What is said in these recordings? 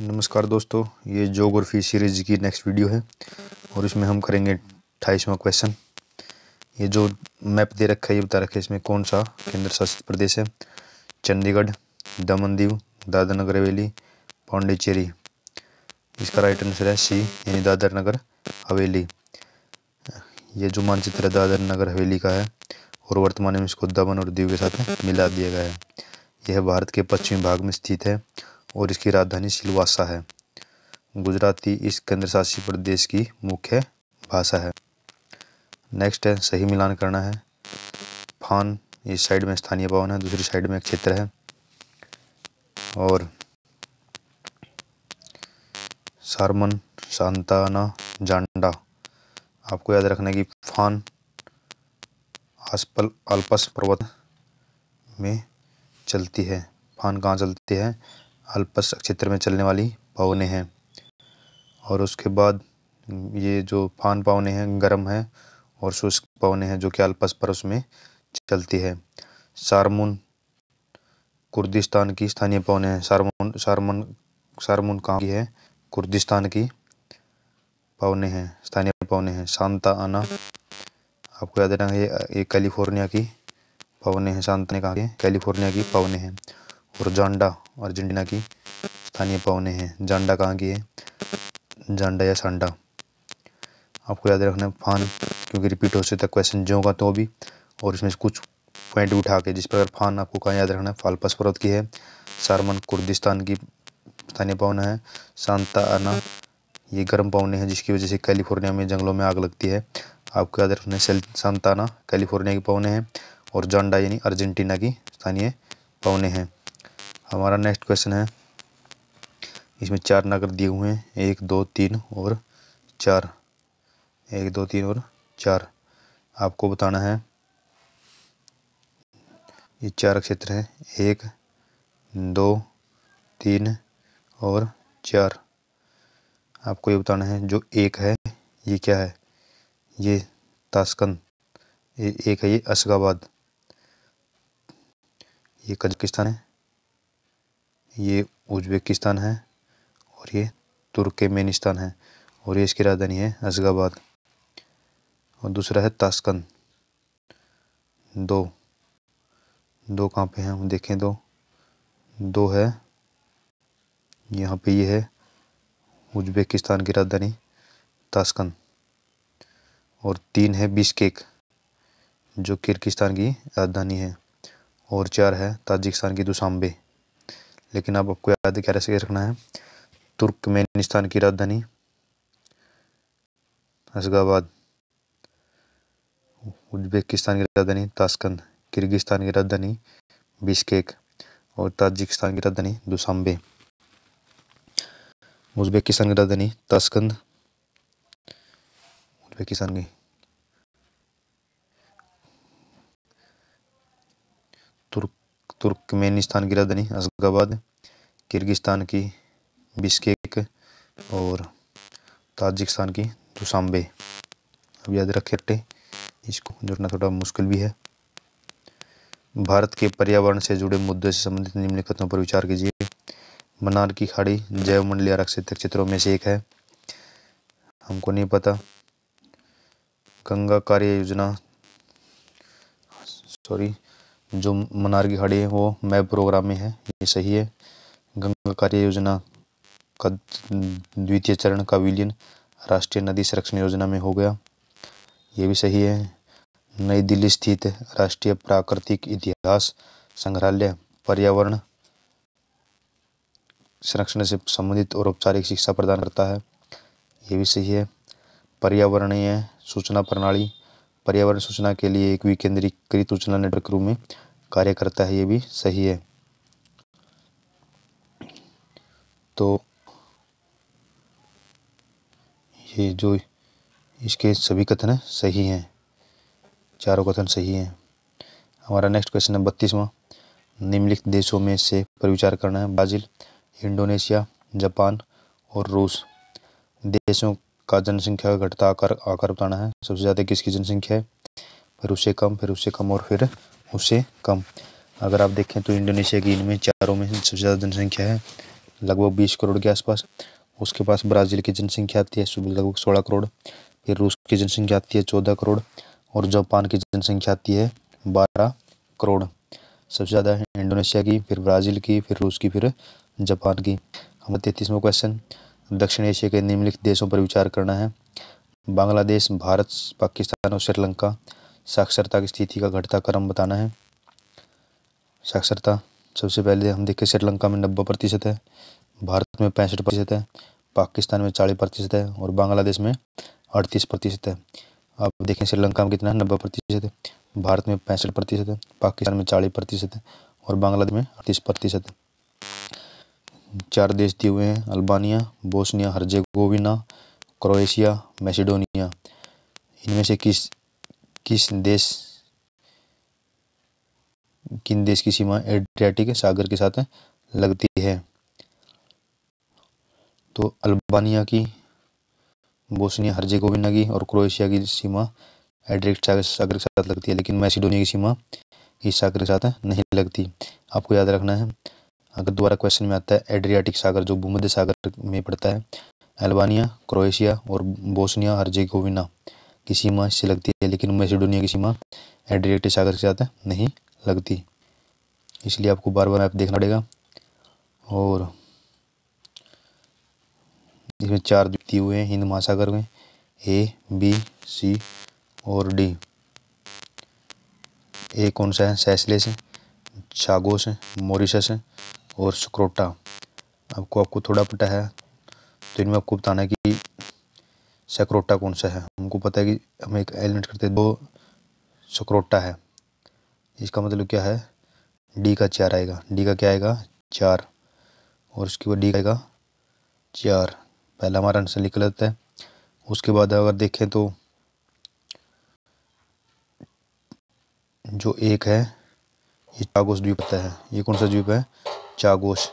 नमस्कार दोस्तों ये जोग्राफी सीरीज की नेक्स्ट वीडियो है और इसमें हम करेंगे अठाईसवा क्वेश्चन ये जो मैप दे रखा है ये बता रखा है इसमें कौन सा केंद्र शासित प्रदेश है चंडीगढ़ दमन दीव नगर हवेली पांडिचेरी इसका राइट आंसर है सी यानी दादर नगर हवेली ये जो मानचित्र है दादर नगर हवेली का है और वर्तमान में इसको दमन और दीव के साथ मिला दिया गया है यह भारत के पश्चिमी भाग में स्थित है और इसकी राजधानी सिलवासा है गुजराती इस केंद्र शासित प्रदेश की मुख्य भाषा है नेक्स्ट है सही मिलान करना है फान इस साइड में स्थानीय भवन है दूसरी साइड में क्षेत्र है और सारमन शांताना जांडा आपको याद रखना है कि फान आसपल अल्पस पर्वत में चलती है फान कहाँ चलती है अल्पस क्षेत्र में चलने वाली पावने हैं और उसके बाद ये जो फान पावने हैं गर्म हैं और शुष्क पावने हैं जो कि अल्पस पर उसमें चलती है सारमुन कुर्दिस्तान की स्थानीय पावने हैं सारमुन सारमुन सारमुन कहाँ की है कुर्दिस्तान की पावने हैं स्थानीय पावने हैं शांता आना आपको याद रखना ये ये कैलिफोर्निया की पावने हैं शांता ने कहा कैलिफोर्निया की पावने हैं और जांडा अर्जेंटीना की स्थानीय पवने हैं जांडा कहाँ की है जांडा या सांडा आपको याद रखना है फान क्योंकि रिपीट हो सकता है क्वेश्चन जो का तो भी और इसमें कुछ पॉइंट उठा के जिस प्रकार फान आपको कहाँ याद रखना है फालपस पर्वत की है सारमन कुर्दिस्तान की स्थानीय पवन है सांता आना ये गर्म पवने हैं जिसकी वजह से कैलिफोर्निया में जंगलों में आग लगती है आपको याद रखना है सांताना कैलिफोर्निया के पवने हैं और जांडा यानी अर्जेंटीना की स्थानीय पवने हैं हमारा नेक्स्ट क्वेश्चन है इसमें चार नगर दिए हुए हैं एक दो तीन और चार एक दो तीन और चार आपको बताना है ये चार क्षेत्र हैं एक दो तीन और चार आपको ये बताना है जो एक है ये क्या है ये ताशकंद एक है ये असगाबाद ये कजकिस्तान है ये उज़्बेकिस्तान है और ये तुर्कमेनिस्तान है और ये इसकी राजधानी है असगाबाद और दूसरा है ताशकंद दो दो कहाँ पे हैं हम देखें दो दो है यहाँ पे ये है उज़्बेकिस्तान की राजधानी ताशकंद और तीन है बिश्केक जो किर्गिस्तान की राजधानी है और चार है ताजिकिस्तान की दुशांबे लेकिन अब आपको याद क्या से रखना है तुर्कमेनिस्तान की राजधानी असगाबाद उज्बेकिस्तान की राजधानी ताशकंद किर्गिस्तान की राजधानी बिश्केक और ताजिकिस्तान की राजधानी दुसांबे उज्बेकिस्तान की राजधानी ताशकंद उज्बेकिस्तान की तुर्कमेनिस्तान की राजधानी असगाबाद किर्गिस्तान की बिश्केक और ताजिकिस्तान की दुशांबे अब याद रखे अट्टे इसको जुड़ना थोड़ा मुश्किल भी है भारत के पर्यावरण से जुड़े मुद्दों से संबंधित निम्नलिखितों पर विचार कीजिए मनार की खाड़ी जैव मंडली आरक्षित क्षेत्रों में से एक है हमको नहीं पता गंगा कार्य योजना सॉरी जो मनार की खाड़ी है वो मैप प्रोग्राम में है ये सही है गंगा कार्य योजना का द्वितीय चरण का विलियन राष्ट्रीय नदी संरक्षण योजना में हो गया ये भी सही है नई दिल्ली स्थित राष्ट्रीय प्राकृतिक इतिहास संग्रहालय पर्यावरण संरक्षण से संबंधित और औपचारिक शिक्षा प्रदान करता है ये भी सही है पर्यावरणीय सूचना प्रणाली पर्यावरण सूचना के लिए एक विकेंद्रीकृत सूचना नेटवर्क रूप में कार्य करता है ये भी सही है तो ये जो इसके सभी कथन है सही हैं चारों कथन सही हैं हमारा नेक्स्ट क्वेश्चन है बत्तीसवा निम्नलिखित देशों में से पर विचार करना है ब्राज़ील इंडोनेशिया जापान और रूस देशों का जनसंख्या घटता आकार आकार बताना है सबसे ज़्यादा किसकी जनसंख्या है फिर उससे कम फिर उससे कम और फिर उससे कम अगर आप देखें तो इंडोनेशिया की इनमें चारों में सबसे ज़्यादा जनसंख्या है लगभग बीस करोड़ के आसपास उसके पास ब्राज़ील की जनसंख्या आती है लगभग सोलह करोड़ फिर रूस की जनसंख्या आती है चौदह करोड़ और जापान की जनसंख्या आती है बारह करोड़ सबसे ज़्यादा इंडोनेशिया की फिर ब्राज़ील की फिर रूस की फिर जापान की हम तैतीसवा क्वेश्चन दक्षिण एशिया के निम्नलिखित देशों पर विचार करना है बांग्लादेश भारत पाकिस्तान और श्रीलंका साक्षरता की स्थिति का घटता क्रम बताना है साक्षरता सबसे पहले हम देखें श्रीलंका में नब्बे प्रतिशत है भारत में पैंसठ प्रतिशत है पाकिस्तान में चालीस प्रतिशत है और बांग्लादेश में अड़तीस प्रतिशत है अब देखें श्रीलंका में कितना है नब्बे प्रतिशत है भारत में पैंसठ प्रतिशत है पाकिस्तान में चालीस प्रतिशत है और बांग्लादेश में अड़तीस प्रतिशत है चार देश दिए हुए हैं Albania Bosnia Herzegovina Croatia Macedonia इनमें से किस किस देश किन देश की सीमा एड्रियाटिक सागर के साथ लगती है तो अल्बानिया की बोस्निया हर्जेगोविना की और क्रोएशिया की सीमा एड्रिक सागर के साथ लगती है लेकिन मैसिडोनिया की सीमा इस सागर के साथ नहीं लगती आपको याद रखना है अगर दोबारा क्वेश्चन में आता है एड्रियाटिक सागर जो भूमध्य सागर में पड़ता है अल्बानिया क्रोएशिया और बोस्निया हर्जेगोविना की सीमा इससे लगती है लेकिन मैसेडोनिया की सीमा एड्रियाटिक सागर के साथ नहीं लगती इसलिए आपको बार बार ऐप देखना पड़ेगा और इसमें चार द्वीप हुए हैं हिंद महासागर में ए बी सी और डी ए कौन सा है सैसलेस है छागोस है मॉरिशस है और सक्रोटा आपको आपको थोड़ा पता है तो इनमें आपको बताना है कि सक्रोटा कौन सा है हमको पता है कि हम एक एलिमेंट करते हैं दो सक्रोटा है इसका मतलब क्या है डी का चार आएगा डी का क्या आएगा चार और उसके बाद डी का आएगा चार पहला हमारा आंसर निकल जाता है उसके बाद अगर देखें तो जो एक है ये टागोस द्वीप है ये कौन सा द्वीप है चागोश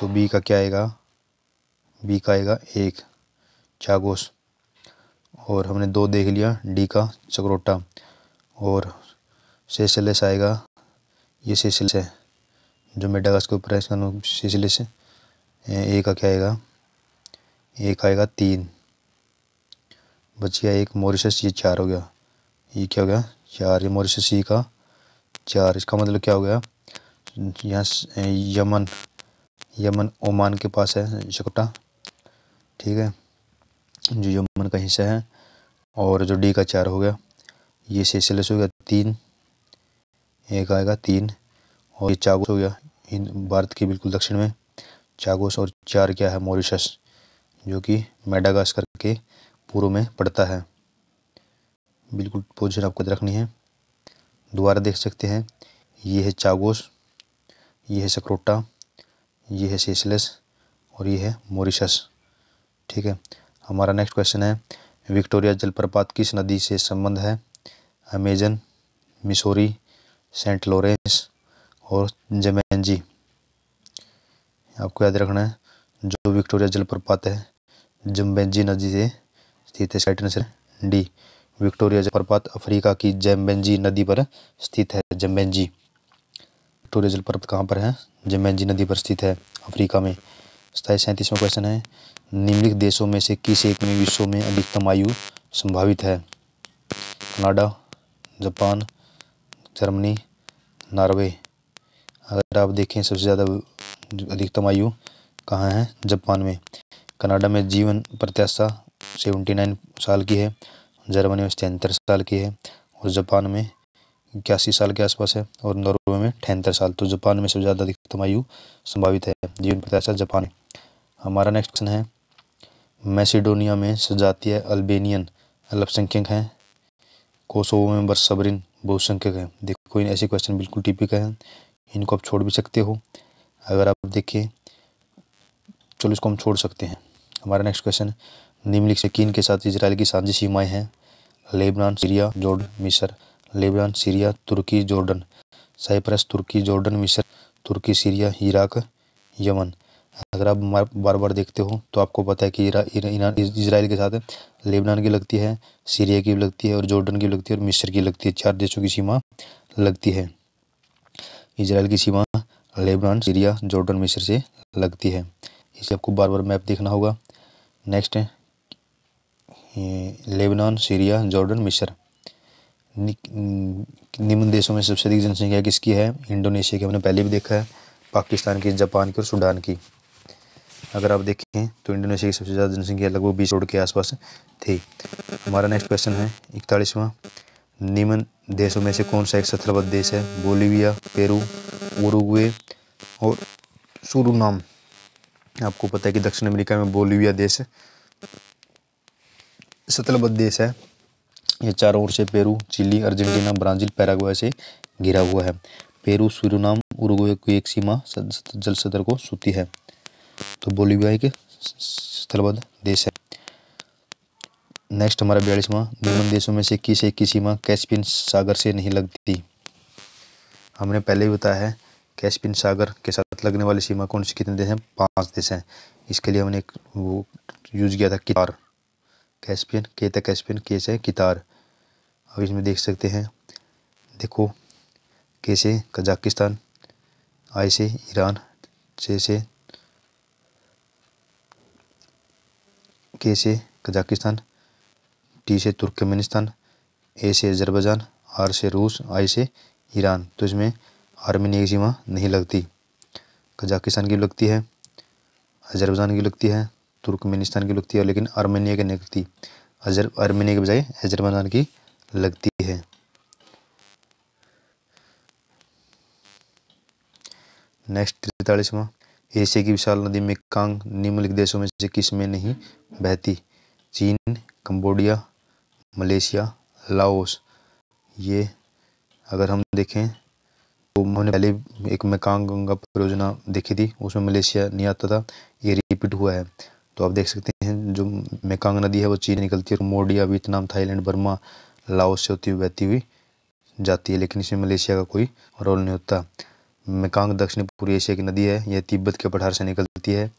तो बी का क्या आएगा बी का आएगा एक चागोश और हमने दो देख लिया डी का चक्रोटा और सेसलेस आएगा ये सेसलेस है जो मेडागास के ऊपर है इसका नाम ए का क्या आएगा एक आएगा तीन बचिया एक मॉरिशस ये चार हो गया ये क्या हो गया चार ये मॉरिशस सी का चार इसका मतलब क्या हो गया यहाँ यमन यमन ओमान के पास है शकटा ठीक है जो यमन का हिस्सा है और जो डी का चार हो गया ये सेसलस हो गया तीन एक आएगा तीन और ये चागोस हो गया भारत के बिल्कुल दक्षिण में चागोस और चार क्या है मॉरिशस जो कि मेडागास करके पूर्व में पड़ता है बिल्कुल पोजिशन आपको रखनी है दोबारा देख सकते हैं ये है चागोस ये है सकरोटा ये है सेसलेस और ये है मॉरिशस ठीक है हमारा नेक्स्ट क्वेश्चन है विक्टोरिया जलप्रपात किस नदी से संबंध है अमेजन मिसोरी सेंट लॉरेंस और जमैनजी आपको याद रखना है जो विक्टोरिया जलप्रपात है जम्बेजी नदी से स्थित है इसका आंसर डी विक्टोरिया जलप्रपात अफ्रीका की जम्बेजी नदी पर स्थित है जम्बेजी टोरे तो जल पर्वत कहाँ पर है जमैंजी नदी पर स्थित है अफ्रीका में सताईस सैंतीसवा क्वेश्चन है निम्नलिखित देशों में से किस एक में विश्व में अधिकतम आयु संभावित है कनाडा जापान जर्मनी नॉर्वे अगर आप देखें सबसे ज़्यादा अधिकतम आयु कहाँ है जापान में कनाडा में जीवन प्रत्याशा सेवेंटी नाइन साल की है जर्मनी में तिहत्तर साल की है और जापान में इक्यासी साल के आसपास है और नॉर्वे में ठहत्तर साल तो जापान में सबसे ज़्यादा अधिकतम आयु संभावित है जीवन प्रत्याशा जापान हमारा नेक्स्ट क्वेश्चन है मैसिडोनिया में सजातीय अल्बेनियन अल्पसंख्यक हैं कोसोवो में बरसबरीन बहुसंख्यक हैं देखो इन ऐसे क्वेश्चन बिल्कुल टिपिक हैं इनको आप छोड़ भी सकते हो अगर आप देखिए चलो इसको हम छोड़ सकते हैं हमारा नेक्स्ट क्वेश्चन निम्नलिखित किन के साथ इसराइल की साझी सीमाएं हैं लेबनान सीरिया जॉर्डन मिसर Lebanon Syria Turkey Jordan Cyprus Turkey Jordan मिस्र तुर्की सीरिया इराक यमन अगर आप बार बार देखते हो तो आपको पता है कि इसराइल के साथ लेबनान की लगती है सीरिया की लगती है और जॉर्डन की लगती है और मिस्र की लगती है चार देशों की सीमा लगती है इसराइल की सीमा लेबनान सीरिया जॉर्डन मिस्र से लगती है इसे आपको बार बार मैप देखना होगा नेक्स्ट है लेबनान सीरिया जॉर्डन मिस्र निम्न देशों में सबसे अधिक जनसंख्या किसकी है इंडोनेशिया की हमने पहले भी देखा है पाकिस्तान की जापान की और सूडान की अगर आप देखें तो इंडोनेशिया की सबसे ज़्यादा जनसंख्या लगभग बीस करोड़ के आसपास थी हमारा नेक्स्ट क्वेश्चन है इकतालीसवां निम्न देशों में से कौन सा एक सत्रहबद्ध देश है बोलीविया पेरू उरुग्वे और सुरुनाम आपको पता है कि दक्षिण अमेरिका में बोलीविया देश सतलबद्ध देश है ये चारों ओर से Peru Chile Argentina Brazil Paraguay से घिरा हुआ है पेरू सूरीनाम उरुग्वे की एक सीमा जल सदर को सूती है तो बोलीविया एक स्थलबद्ध देश है नेक्स्ट हमारा बयालीसवा निम्न देशों में से किस एक की सीमा कैस्पिन सागर से नहीं लगती हमने पहले ही बताया है कैस्पिन सागर के साथ लगने वाली सीमा कौन सी कितने देश हैं पाँच देश हैं इसके लिए हमने एक वो यूज़ किया था कि कैस्पियन के था कैस्पियन केस कितार अब इसमें देख सकते हैं देखो के से कजाकिस्तान आई से ईरान छ से के से कजाकिस्तान टी से तुर्कमेनिस्तान ए से अजरबैजान आर से रूस आई से ईरान तो इसमें आर्मी की सीमा नहीं लगती कजाकिस्तान की लगती है अजरबैजान की लगती है तुर्कमेनिस्तान की लगती है लेकिन आर्मेनिया की नहीं लगती अजर आर्मेनिया के बजाय अजरबैजान की लगती है नेक्स्ट तिरतालीसवा एशिया की विशाल नदी में कांग निम्नलिखित देशों में से किस में नहीं बहती चीन कंबोडिया मलेशिया लाओस ये अगर हम देखें तो हमने पहले एक मेकांग गंगा परियोजना देखी थी उसमें मलेशिया नहीं आता था ये रिपीट हुआ है तो आप देख सकते हैं जो मेकांग नदी है वो चीन निकलती है और Cambodia Vietnam Thailand Burma Laos से होती हुई बहती हुई जाती है लेकिन इसमें मलेशिया का कोई रोल नहीं होता मेकांग दक्षिण पूर्व एशिया की नदी है यह तिब्बत के पठार से निकलती है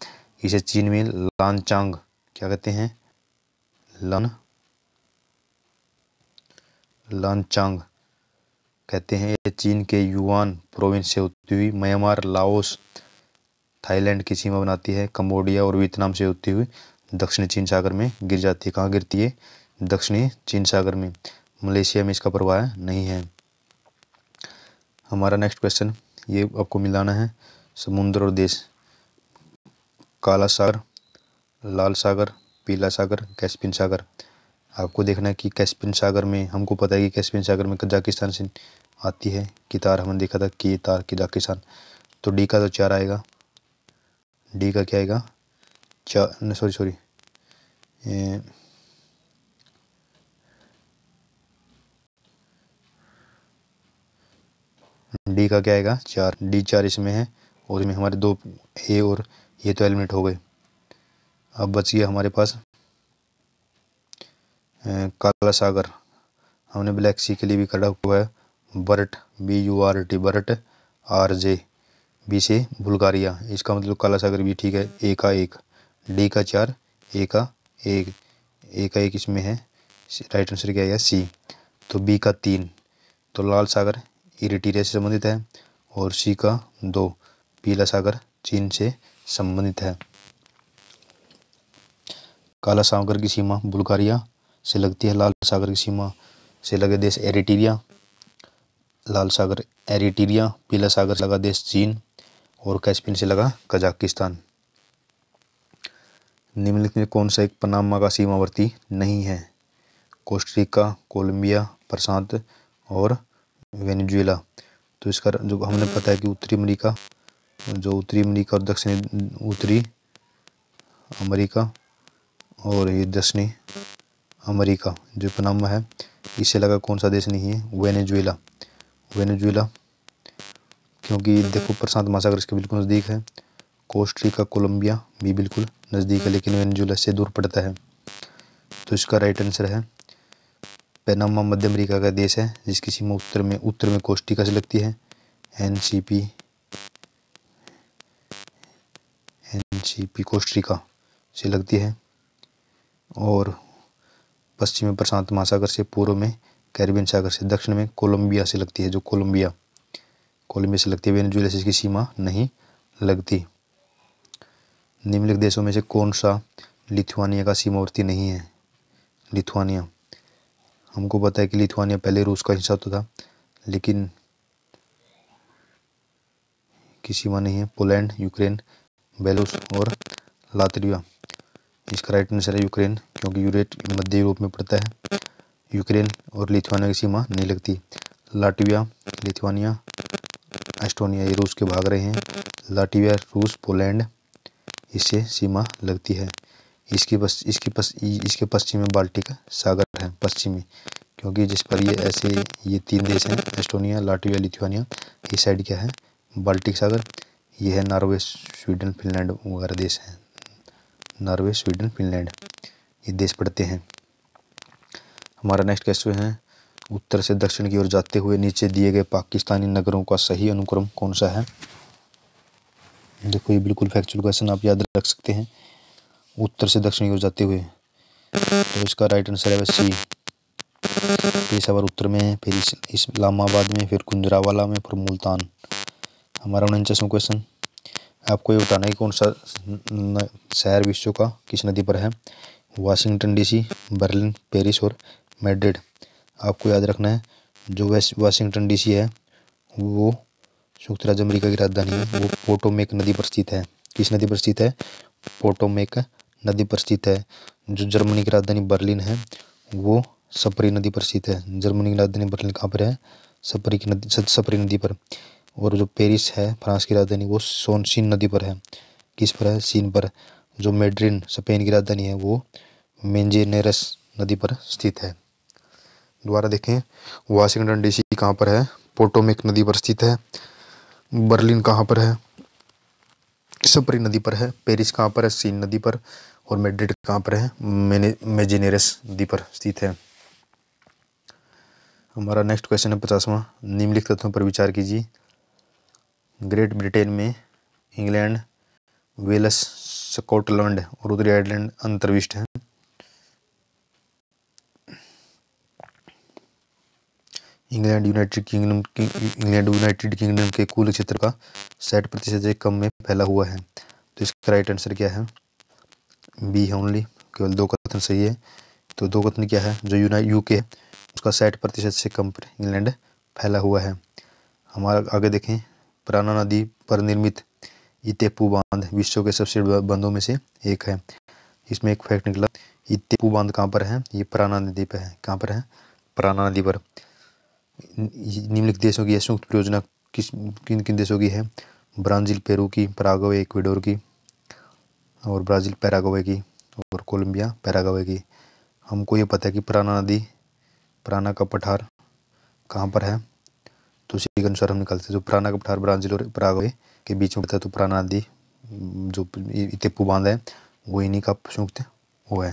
इसे चीन में लानचांग क्या कहते हैं लान लानचांग कहते हैं यह चीन के युआन प्रोविंस से होती हुई म्यांमार लाओस थाईलैंड की सीमा बनाती है कम्बोडिया और वियतनाम से होती हुई दक्षिणी चीन सागर में गिर जाती है कहाँ गिरती है दक्षिणी चीन सागर में मलेशिया में इसका प्रवाह नहीं है हमारा नेक्स्ट क्वेश्चन ये आपको मिलाना है समुद्र और देश काला सागर लाल सागर पीला सागर कैस्पिन सागर आपको देखना है कि कैस्पिन सागर में हमको पता है कि कैस्पिन सागर में कजाकिस्तान से आती है कितार हमने देखा था कि तार कजाकिस्तान तो डी का तो चार आएगा डी का क्या आएगा चार सॉरी सॉरी डी का क्या आएगा चार डी चार इसमें है और इसमें हमारे दो ए और ये तो एलिमिनेट हो गए अब बच गया हमारे पास काला सागर हमने ब्लैक सी के लिए भी खड़ा हुआ है Burt B U R T Burt R J B से बुल्गारिया इसका मतलब काला सागर भी ठीक है ए का एक डी का चार ए का एक ए का एक इसमें है राइट आंसर क्या है सी तो बी का तीन तो लाल सागर इरिटीरिया से संबंधित है और सी का दो पीला सागर चीन से संबंधित है काला सागर की सीमा बुल्गारिया से लगती है लाल सागर की सीमा से लगे देश एरिटीरिया लाल सागर एरिटीरिया पीला सागर लगा देश चीन और कैशपिन से लगा कजाकिस्तान निम्नलिखित में कौन सा एक पनामा का सीमावर्ती नहीं है कोस्टरिका कोलंबिया प्रशांत और वेनेजुएला तो इसका जो हमने पता है कि उत्तरी अमेरिका जो उत्तरी अमेरिका और दक्षिणी उत्तरी अमेरिका और ये दक्षिणी अमेरिका जो पनामा है इससे लगा कौन सा देश नहीं है वेनेजुएला वेनेजुएला क्योंकि हम्म। देखो प्रशांत महासागर इसके बिल्कुल नज़दीक है कोस्ट्रिका कोलंबिया भी बिल्कुल नज़दीक है लेकिन वेनेजुला से दूर पड़ता है तो इसका राइट आंसर है पैनामा मध्य अमेरिका का देश है जिसकी सीमा उत्तर में उत्तर में कोस्टिका से लगती है N C P N C P Costa Rica से लगती है और पश्चिम में प्रशांत महासागर से पूर्व में कैरिबियन सागर से दक्षिण में कोलंबिया से लगती है जो कोलंबिया कॉलम में से लगती है वेनेजुएला की सीमा नहीं लगती निम्नलिखित देशों में से कौन सा लिथुआनिया का सीमावर्ती नहीं है लिथुआनिया हमको पता है कि लिथुआनिया पहले रूस का हिस्सा तो था लेकिन की सीमा नहीं है पोलैंड यूक्रेन बेलूस और लातरिया इसका राइट आंसर है यूक्रेन क्योंकि यूरेट मध्य यूरोप में पड़ता है यूक्रेन और लिथुआनिया की सीमा नहीं लगती लाटविया लिथुआनिया एस्टोनिया ये रूस के भाग रहे हैं लाटिविया रूस पोलैंड इससे सीमा लगती है इसकी पस, इसकी पस, इसके पश्चिम में बाल्टिक सागर है पश्चिमी क्योंकि जिस पर ये ऐसे ये तीन देश हैं एस्टोनिया लाटविया लिथुआनिया इस साइड क्या है बाल्टिक सागर ये है नॉर्वे स्वीडन फिनलैंड वगैरह देश हैं नॉर्वे स्वीडन फिनलैंड ये देश पड़ते हैं हमारा नेक्स्ट क्वेश्चन है उत्तर से दक्षिण की ओर जाते हुए नीचे दिए गए पाकिस्तानी नगरों का सही अनुक्रम कौन सा है देखो ये बिल्कुल फैक्चुअल क्वेश्चन आप याद रख सकते हैं उत्तर से दक्षिण की ओर जाते हुए तो इसका राइट आंसर है सी पेशावर उत्तर में है फिर इस इस्लामाबाद में फिर कुंजरावाला में फिर मुल्तान हमारा उनचासवा क्वेश्चन आपको ये बताना है कौन सा शहर विश्व का किस नदी पर है वाशिंगटन डीसी बर्लिन पेरिस और मेड्रिड आपको याद रखना है जो वेस्ट वाशिंगटन डीसी है वो संयुक्त राज्य अमेरिका की राजधानी है वो पोटोमेक नदी पर स्थित है किस नदी पर स्थित है पोटोमेक नदी पर स्थित है जो जर्मनी की राजधानी बर्लिन है वो सपरी नदी पर स्थित है जर्मनी की राजधानी बर्लिन कहाँ पर है सपरी की नदी सपरी नदी पर और जो पेरिस है फ्रांस की राजधानी वो सोनसिन नदी पर है किस पर है सीन पर जो मेड्रिन स्पेन की राजधानी है वो मेंजेनेरस नदी पर स्थित है दोबारा देखें वाशिंगटन डीसी कहाँ पर है पोटोमिक नदी पर स्थित है बर्लिन कहाँ पर है सुपरी नदी पर है पेरिस कहाँ पर है सीन नदी पर और मेड्रिड कहाँ पर है मेजिनेरस नदी पर स्थित है हमारा नेक्स्ट क्वेश्चन है पचासवा निम्नलिखित तत्वों पर विचार कीजिए ग्रेट ब्रिटेन में इंग्लैंड वेल्स स्कॉटलैंड और उत्तरी आयरलैंड अंतर्विष्ट हैं England United Kingdom England United Kingdom के कुल क्षेत्र का साठ प्रतिशत से कम में फैला हुआ है तो इसका राइट आंसर क्या है बी है ओनली केवल दो कथन सही है तो दो कथन क्या है जो यूना यू के उसका साठ प्रतिशत से कम पर इंग्लैंड फैला हुआ है हमारा आगे देखें पुराना नदी पर निर्मित इतेपू बांध विश्व के सबसे बांधों में से एक है इसमें एक फैक्ट निकला इतेपू बांध कहाँ पर है ये पराना नदी पर है कहाँ पर है पराना नदी पर निम्नलिखित देशों की यह संयुक्त परियोजना किस किन किन देशों की है ब्राज़ील पेरू की पैरागवे इक्वेडोर की और ब्राज़ील पैरागवे की और कोलंबिया पैरागवे की हमको ये पता है कि पुराना नदी पुराना का पठार कहाँ पर है तो उसी के अनुसार हम निकालते हैं जो पुराना का पठार ब्राज़ील और पैरागवे के बीच में पड़ता है तो पुराना नदी जो इतेपू बांध है वो इन्हीं का संयुक्त वो है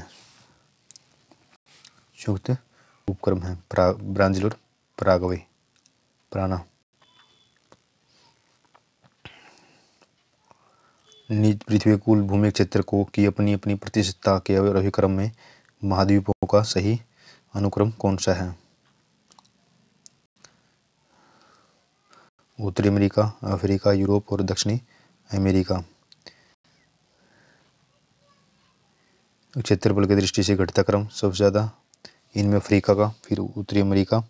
संयुक्त उपक्रम है ब्राज़ील और प्रागवे प्राणा नीच पृथ्वी कुल भूमि क्षेत्र को की अपनी अपनी प्रतिष्ठता के अभिक्रम में महाद्वीपों का सही अनुक्रम कौन सा है उत्तरी अमेरिका अफ्रीका यूरोप और दक्षिणी अमेरिका क्षेत्रफल की दृष्टि से घटता क्रम सबसे ज़्यादा इनमें अफ्रीका का फिर उत्तरी अमेरिका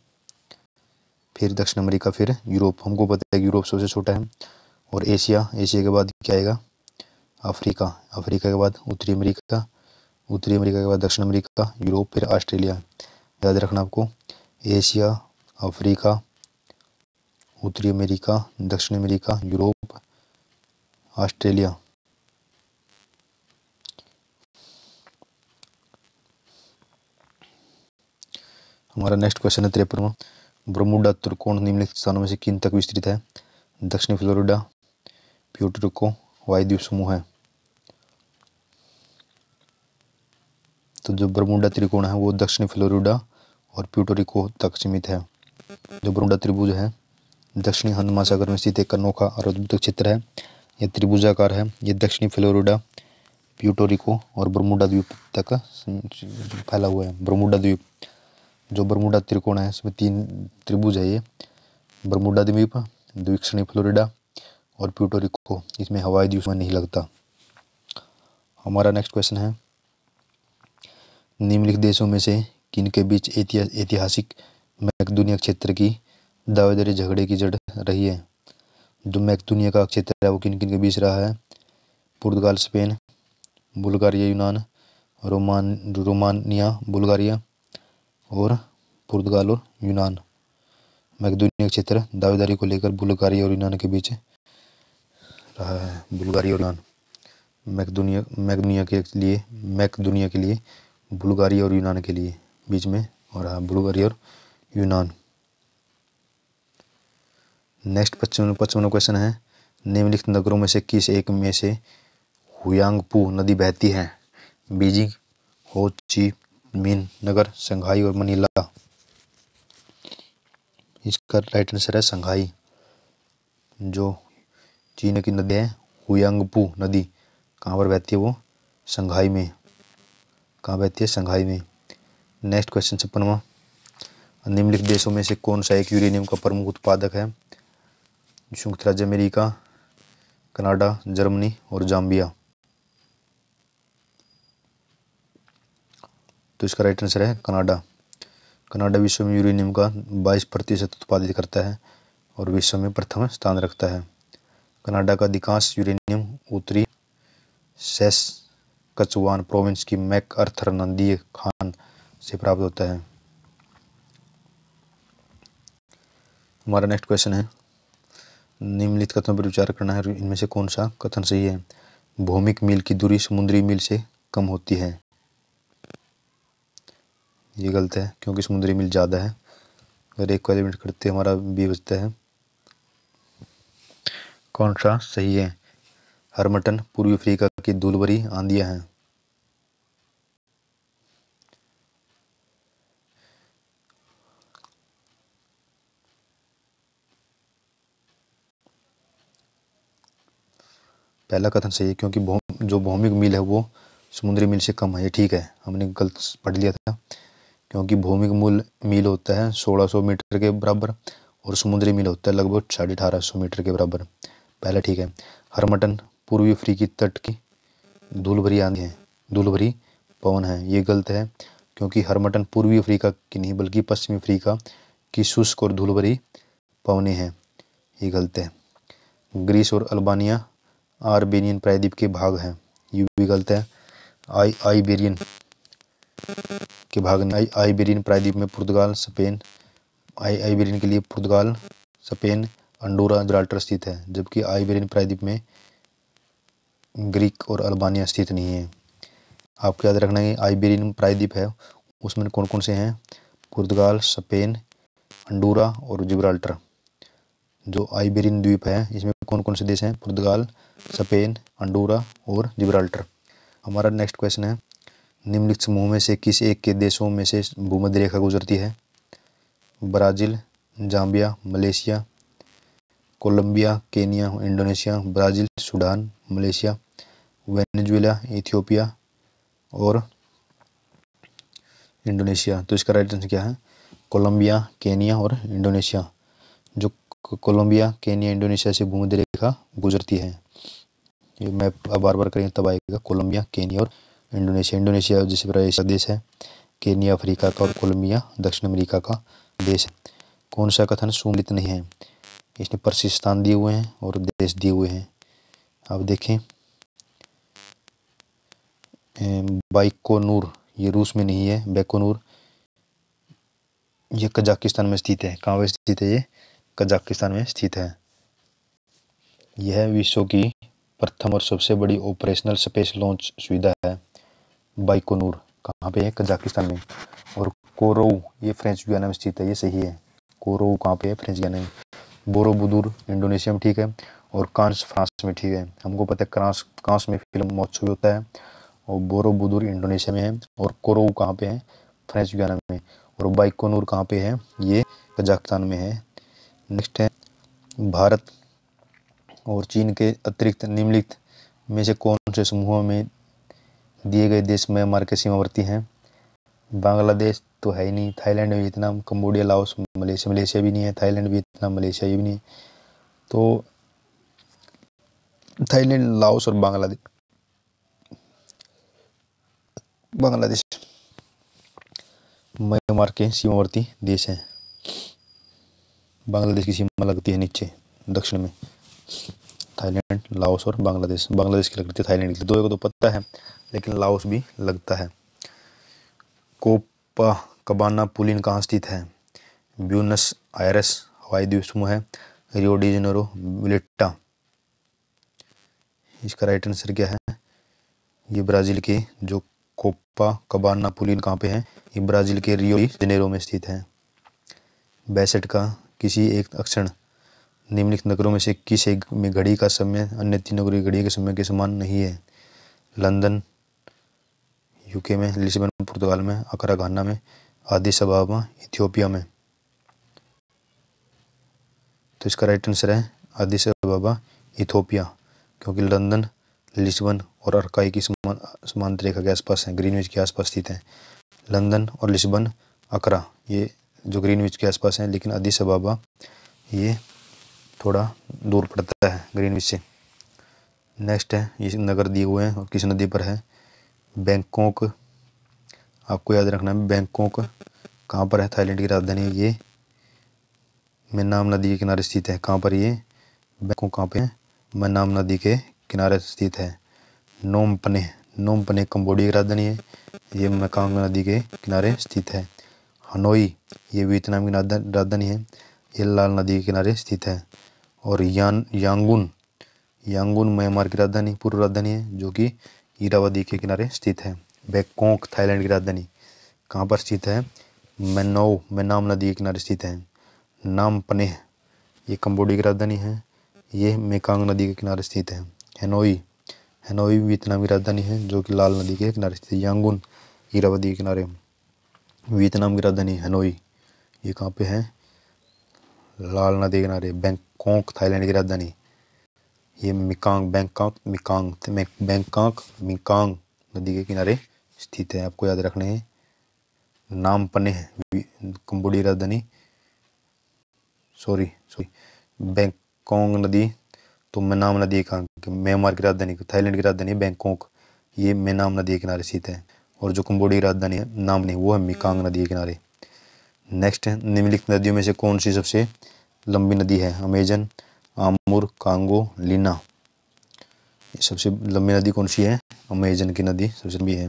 फिर दक्षिण अमेरिका फिर यूरोप हमको पता है कि यूरोप सबसे छोटा है और एशिया एशिया के बाद क्या आएगा अफ्रीका अफ्रीका के बाद उत्तरी अमेरिका उत्तरी अमेरिका के बाद दक्षिण अमेरिका यूरोप फिर ऑस्ट्रेलिया याद रखना आपको एशिया अफ्रीका उत्तरी अमेरिका दक्षिण अमेरिका यूरोप ऑस्ट्रेलिया हमारा नेक्स्ट क्वेश्चन है तिरपनवा ब्रमुडा त्रिकोण निम्नलिखित स्थानों में से किन तक विस्तृत है दक्षिणी फ्लोरिडा प्योटरिको वायुद्वीप समूह है तो जो ब्रमुडा त्रिकोण है वो दक्षिणी फ्लोरिडा और प्यूटोरिको तक सीमित है जो ब्रमुडा त्रिभुज है दक्षिणी हंद महासागर में स्थित एक अनोखा और अद्भुत क्षेत्र है यह त्रिभुजाकार है यह दक्षिणी फ्लोरिडा प्यूटोरिको और ब्रमुडा द्वीप तक फैला हुआ है ब्रमुडा द्वीप जो बरमुडा त्रिकोण है इसमें तीन त्रिभुज है ये बरमुडा द्वीप द्वीक्षणी फ्लोरिडा और प्यूटोरिको इसमें हवाई द्वीप में नहीं लगता हमारा नेक्स्ट क्वेश्चन है निम्नलिखित देशों में से किन के बीच ऐतिहासिक मैकदुनिया क्षेत्र की दावेदारी झगड़े की जड़ रही है जो मैकदुनिया का क्षेत्र है वो किन किन के बीच रहा है पुर्तगाल स्पेन बुल्गारिया यूनान रोमान रोमानिया बुल्गारिया और पुर्तगाल और यूनान मैकदूनिया क्षेत्र दावेदारी को लेकर बुल्गारी और यूनान के बीच रहा है बुल्गारी और यूनान मैकदूनिया मैकदूनिया के लिए मैकदूनिया के लिए बुल्गारी और यूनान के लिए बीच में और रहा बुल्गारी और यूनान नेक्स्ट पचपन पचपन क्वेश्चन है निम्नलिखित नगरों में से किस एक में से हुयांगपू नदी बहती है बीजिंग हो ची मेन नगर संघाई और मनीला इसका राइट आंसर है संघाई जो चीन की नदी है हुयांगपू नदी कहाँ पर बहती है वो संघाई में कहाँ बहती है संघाई में नेक्स्ट क्वेश्चन छप्पनवा निम्नलिखित देशों में से कौन सा एक यूरेनियम का प्रमुख उत्पादक है संयुक्त राज्य अमेरिका कनाडा जर्मनी और जाम्बिया तो इसका राइट आंसर है कनाडा कनाडा विश्व में यूरेनियम का बाईस प्रतिशत उत्पादित करता है और विश्व में प्रथम स्थान रखता है कनाडा का अधिकांश यूरेनियम उत्तरी सेस कचवान प्रोविंस की मैक अर्थर नंदीय खान से प्राप्त होता है हमारा नेक्स्ट क्वेश्चन है निम्नलिखित कथनों पर विचार करना है इनमें से कौन सा कथन सही है भौमिक मील की दूरी समुद्री मील से कम होती है ये गलत है क्योंकि समुद्री मिल ज़्यादा है अगर एक को एलिमिनेट करते हमारा बी बचता है कौन सा सही है हरमटन पूर्वी अफ्रीका की दूलबरी आंधिया हैं पहला कथन सही है क्योंकि भौ, जो भौमिक मिल है वो समुद्री मिल से कम है ये ठीक है हमने गलत पढ़ लिया था क्योंकि भूमि का मूल मील होता है 1600 मीटर के बराबर और समुद्री मील होता है लगभग साढ़े अठारह सौ मीटर के बराबर पहले ठीक है हरमटन पूर्वी अफ्रीकी तट की धूल भरी आंधी है धूल भरी पवन है ये गलत है क्योंकि हरमटन पूर्वी अफ्रीका की नहीं बल्कि पश्चिमी अफ्रीका की शुष्क और धूल भरी पवने हैं ये गलत है ग्रीस और अल्बानिया आरबेनियन प्रायद्वीप के भाग हैं ये भी गलत है आई आईबेरियन के भाग आई आइबेरियन प्रायद्वीप में पुर्तगाल स्पेन आई आइबेरियन के लिए पुर्तगाल स्पेन अंडोरा जराल्टर स्थित है जबकि आइबेरियन प्रायद्वीप में ग्रीक और अल्बानिया स्थित नहीं है आपको याद रखना है आइबेरियन प्रायद्वीप है उसमें कौन कौन से हैं पुर्तगाल स्पेन अंडोरा और जिब्राल्टर जो आइबेरियन द्वीप है इसमें कौन कौन से देश हैं पुर्तगाल स्पेन अंडोरा और जिब्राल्टर हमारा नेक्स्ट क्वेश्चन है निम्नलिखित समूह में से किस एक के देशों में से भूमध्य रेखा गुजरती है Brazil Zambia Malaysia Colombia Kenya Indonesia Brazil Sudan Malaysia Venezuela Ethiopia और इंडोनेशिया तो इसका राइट आंसर क्या है कोलंबिया केनिया और इंडोनेशिया जो कोलंबिया केनिया इंडोनेशिया से भूमध्य रेखा गुजरती है ये मैं बार बार करेंगे तब आएगा कोलंबिया केनिया और इंडोनेशिया इंडोनेशिया जिससे प्रायशिया देश है केनिया अफ्रीका का और कोलंबिया दक्षिण अमेरिका का देश कौन सा कथन सुमिलित नहीं है इसने स्थान दिए हुए हैं और देश दिए हुए हैं अब देखें बाइकोनूर ये रूस में नहीं है बैकोनूर ये कजाकिस्तान में स्थित है कहाँ पर स्थित है ये कजाकिस्तान में स्थित है यह विश्व की प्रथम और सबसे बड़ी ऑपरेशनल स्पेस लॉन्च सुविधा है बाइकोनूर कहाँ पे है कजाकिस्तान में और कोरो ये फ्रेंच गियाना में स्थित है ये सही है कोरो कहाँ पे है फ्रेंच गियाना में बोरोबुदूर इंडोनेशिया में ठीक है और कांस फ्रांस में ठीक है हमको पता है क्रांस कांस में फिल्म महोत्सव होता है और बोरोबुदूर इंडोनेशिया में है और कोरो कहाँ पे है फ्रेंच गियाना में और बाइकोनूर कहाँ पे है ये कजाकिस्तान में है नेक्स्ट है भारत और चीन के अतिरिक्त निम्नलिखित में से कौन से समूहों में दिए गए देश म्यांमार के सीमावर्ती हैं बांग्लादेश तो है ही नहीं Thailand Vietnam Cambodia Laos Malaysia Malaysia भी नहीं है थाईलैंड वियतनाम मलेशिया ये भी नहीं तो थाईलैंड लाओस और बांग्लादेश बांग्लादेश म्यांमार के सीमावर्ती देश हैं बांग्लादेश की सीमा लगती है नीचे दक्षिण में थाईलैंड लाओस और बांग्लादेश बांग्लादेश की लगती है थाईलैंड की दो एक तो पता है लेकिन लाओस भी लगता है कोपा कबाना पुलिन कहाँ स्थित है ब्यूनस आयरस हवाई द्वीप समूह है रियो डी जेनेरो मिलिट्टा इसका राइट आंसर क्या है ये ब्राज़ील के जो कोपा कबाना पुलिन कहाँ पे है ये ब्राज़ील के रियो डी जनेरो में स्थित है बैसेट का किसी एक अक्षण निम्नलिखित नगरों में से किस एक में घड़ी का समय अन्य तीन नगरों की घड़ी के समय के समान नहीं है लंदन यूके में लिस्बन पुर्तगाल में अकरा घाना में आदि सबाब इथियोपिया में तो इसका राइट आंसर है आदि अबाबा इथियोपिया क्योंकि लंदन लिस्बन और अरकाई की समान रेखा के आसपास हैं ग्रीनविच के आसपास स्थित हैं लंदन और लिस्बन अकरा ये जो ग्रीनविच के आसपास हैं लेकिन आदि अबाबा ये थोड़ा दूर पड़ता है ग्रीनविच से नेक्स्ट है ये नगर दिए हुए हैं और किस नदी पर है बैंकॉक आपको याद रखना है बैंकॉक कहाँ पर है थाईलैंड की राजधानी ये मन्नाम नदी के किनारे स्थित है कहाँ पर ये बैंकॉक कहाँ पे है मन्नाम नदी के किनारे स्थित है नोमपने नोमपने कम्बोडिया की राजधानी है ये मकांग नदी के किनारे स्थित है हनोई ये वियतनाम की राजधानी है ये लाल नदी के किनारे स्थित है और यान यांगुन यांगुन म्यांमार की राजधानी पूर्व राजधानी है जो कि इरावदी के किनारे स्थित है बैकोंक थाईलैंड की राजधानी कहाँ पर स्थित है मैनो मैनाम नदी के किनारे स्थित है नाम पनेह ये कम्बोडिया की राजधानी है ये मेकांग नदी के किनारे स्थित है हेनोई हेनोई वियतनाम की राजधानी है जो कि लाल नदी के किनारे स्थित है यांगुन ईरावदी के किनारे वियतनाम की राजधानी हनोई ये कहाँ पे है लाल नदी के किनारे बैंकॉक थाईलैंड की राजधानी ये मिकांग बैंकॉक मिकांग बैंकॉक मिकांग नदी के किनारे स्थित है आपको याद रखने हैं नाम पने कम्बोडी राजधानी सॉरी सॉरी बैंकॉक नदी तो मेनाम नदी के म्यांमार की राजधानी थाईलैंड की राजधानी बैंकॉक ये मेनाम नदी के किनारे स्थित है और जो कम्बोडी की राजधानी है नाम नहीं वो है मिकांग नदी के किनारे नेक्स्ट निम्नलिखित नदियों में से कौन सी सबसे लंबी नदी है अमेजन आमूर कांगो लीना ये सबसे लंबी नदी कौन सी है अमेजन की नदी सबसे लंबी है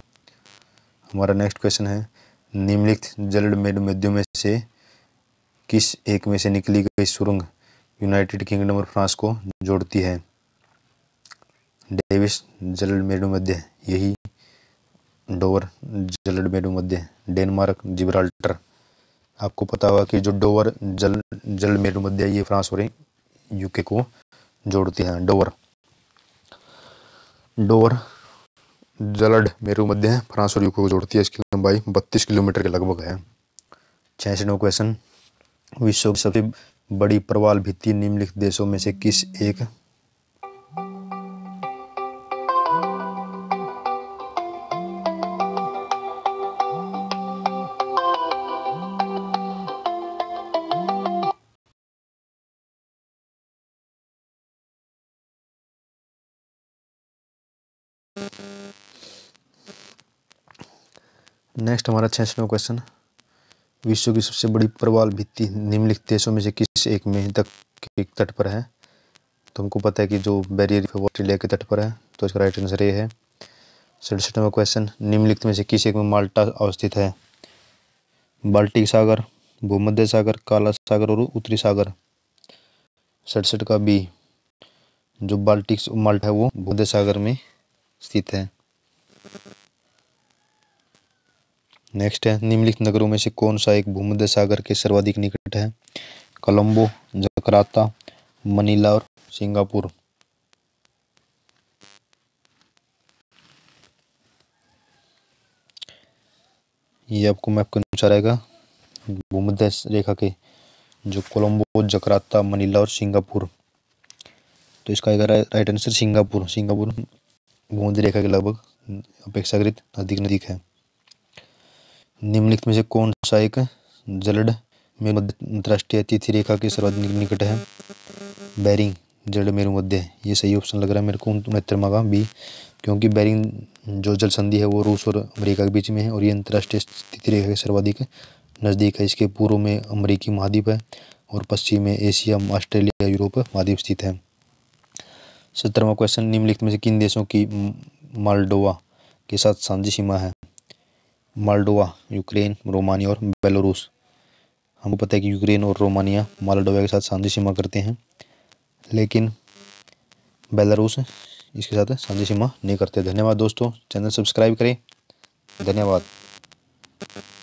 हमारा नेक्स्ट क्वेश्चन है निम्नलिखित मेड नदियों में से किस एक में से निकली गई सुरंग यूनाइटेड किंगडम और फ्रांस को जोड़ती है डेविस जलड मेडो मध्य यही डोवर जलड मेडो मध्य डेनमार्क जिब्राल्टर आपको पता होगा कि जो डोवर जल जल मेडो मध्य ये फ्रांस और यूके को जोड़ती हैं डोवर डोवर जलड मेरू मध्य है फ्रांस और यूके को जोड़ती है इसकी लंबाई बत्तीस किलोमीटर के लगभग है नौ क्वेश्चन विश्व की सबसे बड़ी प्रवाल भित्ति निम्नलिखित देशों में से किस एक नेक्स्ट हमारा छियासठवा क्वेश्चन विश्व की सबसे बड़ी प्रवाल भित्ति निम्नलिखित देशों में से किस एक में तक एक तट पर है तो हमको पता है कि जो बैरियर ऑस्ट्रेलिया के तट पर है तो इसका राइट आंसर ये है सड़सठवा क्वेश्चन निम्नलिखित में से किस एक में माल्टा अवस्थित है बाल्टिक सागर भूमध्य सागर काला सागर और उत्तरी सागर सड़सठ का बी जो बाल्टिक माल्टा है वो भूमध्य सागर में स्थित है नेक्स्ट है निम्नलिखित नगरों में से कौन सा एक भूमध्य सागर के सर्वाधिक निकट है कोलंबो जकराता मनीला और सिंगापुर ये आपको मैप के अनुसार आएगा भूमध्य रेखा के जो कोलंबो जकराता मनीला और सिंगापुर तो इसका आएगा राइट आंसर सिंगापुर सिंगापुर भूमध्य रेखा के लगभग अपेक्षाकृत नजदीक नजदीक है निम्नलिखित में से कौन सा एक जलड में अंतर्राष्ट्रीय अतिथि रेखा के सर्वाधिक निकट है बैरिंग जलड मेरु मध्य ये सही ऑप्शन लग रहा है मेरे को उनहत्तर का बी क्योंकि बैरिंग जो जल संधि है वो रूस और अमेरिका के बीच में है और ये अंतर्राष्ट्रीय स्थिति रेखा के सर्वाधिक नज़दीक है इसके पूर्व में अमरीकी महाद्वीप है और पश्चिम में एशिया ऑस्ट्रेलिया यूरोप महाद्वीप स्थित है सत्रहवा क्वेश्चन निम्नलिखित में से किन देशों की मालडोवा के साथ साझी सीमा है मालडोवा यूक्रेन रोमानिया और बेलारूस हमको पता है कि यूक्रेन और रोमानिया मालडोवा के साथ साझी सीमा करते हैं लेकिन बेलारूस इसके साथ साझी सीमा नहीं करते धन्यवाद दोस्तों चैनल सब्सक्राइब करें धन्यवाद